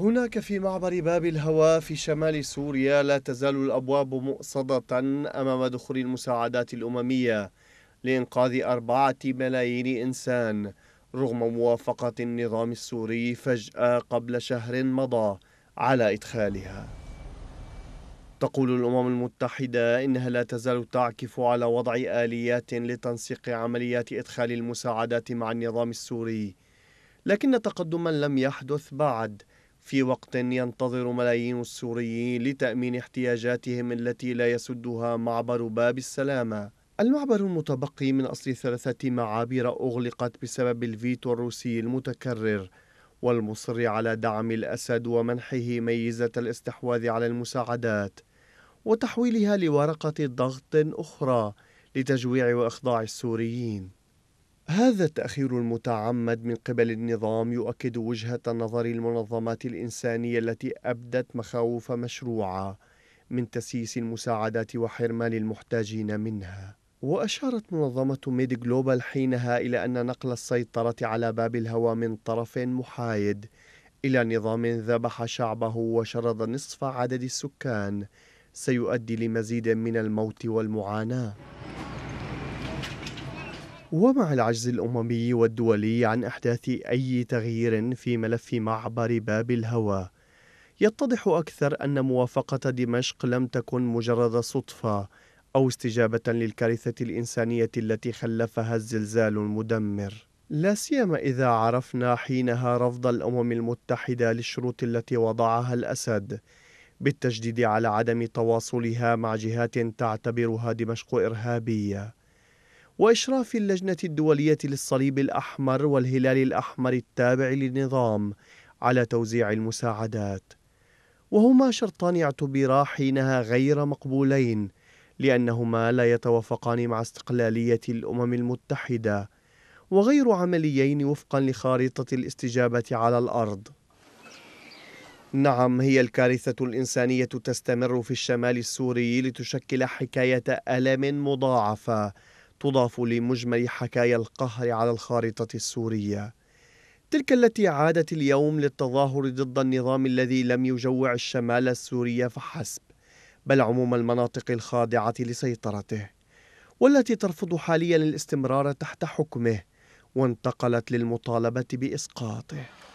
هناك في معبر باب الهوى في شمال سوريا لا تزال الأبواب مؤصدة أمام دخول المساعدات الأممية لإنقاذ أربعة ملايين إنسان رغم موافقة النظام السوري فجأة قبل شهر مضى على إدخالها تقول الأمم المتحدة إنها لا تزال تعكف على وضع آليات لتنسيق عمليات إدخال المساعدات مع النظام السوري لكن تقدما لم يحدث بعد في وقت ينتظر ملايين السوريين لتأمين احتياجاتهم التي لا يسدها معبر باب السلامة المعبر المتبقي من أصل ثلاثة معابر أغلقت بسبب الفيتو الروسي المتكرر والمصر على دعم الأسد ومنحه ميزة الاستحواذ على المساعدات وتحويلها لورقة ضغط أخرى لتجويع وإخضاع السوريين هذا التأخير المتعمد من قبل النظام يؤكد وجهة نظر المنظمات الإنسانية التي أبدت مخاوف مشروعة من تسييس المساعدات وحرمان المحتاجين منها. وأشارت منظمة ميد جلوبال حينها إلى أن نقل السيطرة على باب الهوى من طرف محايد إلى نظام ذبح شعبه وشرد نصف عدد السكان سيؤدي لمزيد من الموت والمعاناة. ومع العجز الأممي والدولي عن إحداث أي تغيير في ملف معبر باب الهوى، يتضح أكثر أن موافقة دمشق لم تكن مجرد صدفة أو استجابة للكارثة الإنسانية التي خلفها الزلزال المدمر. لا سيما إذا عرفنا حينها رفض الأمم المتحدة للشروط التي وضعها الأسد بالتشديد على عدم تواصلها مع جهات تعتبرها دمشق إرهابية. وإشراف اللجنة الدولية للصليب الأحمر والهلال الأحمر التابع للنظام على توزيع المساعدات وهما شرطان اعتبرا حينها غير مقبولين لأنهما لا يتوافقان مع استقلالية الأمم المتحدة وغير عمليين وفقا لخارطة الاستجابة على الأرض نعم هي الكارثة الإنسانية تستمر في الشمال السوري لتشكل حكاية ألم مضاعفة تضاف لمجمل حكايا القهر على الخارطة السورية تلك التي عادت اليوم للتظاهر ضد النظام الذي لم يجوع الشمال السوري فحسب بل عموم المناطق الخاضعة لسيطرته والتي ترفض حاليا الاستمرار تحت حكمه وانتقلت للمطالبة بإسقاطه